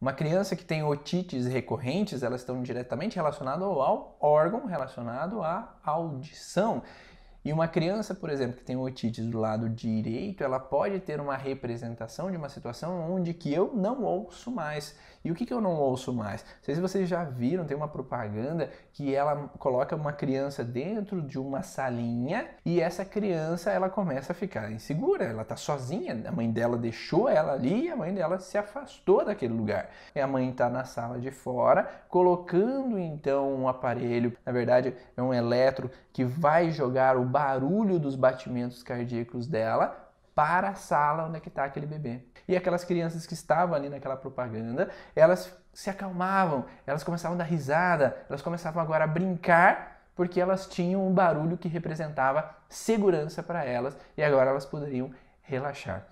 Uma criança que tem otites recorrentes, elas estão diretamente relacionadas ao órgão relacionado à audição. E uma criança, por exemplo, que tem otite do lado direito, ela pode ter uma representação de uma situação onde que eu não ouço mais. E o que, que eu não ouço mais? Não sei se vocês já viram, tem uma propaganda que ela coloca uma criança dentro de uma salinha e essa criança ela começa a ficar insegura, ela tá sozinha, a mãe dela deixou ela ali e a mãe dela se afastou daquele lugar. E a mãe tá na sala de fora, colocando então um aparelho, na verdade é um eletro que vai jogar o barulho dos batimentos cardíacos dela para a sala onde é está aquele bebê. E aquelas crianças que estavam ali naquela propaganda, elas se acalmavam, elas começavam a dar risada, elas começavam agora a brincar, porque elas tinham um barulho que representava segurança para elas e agora elas poderiam relaxar.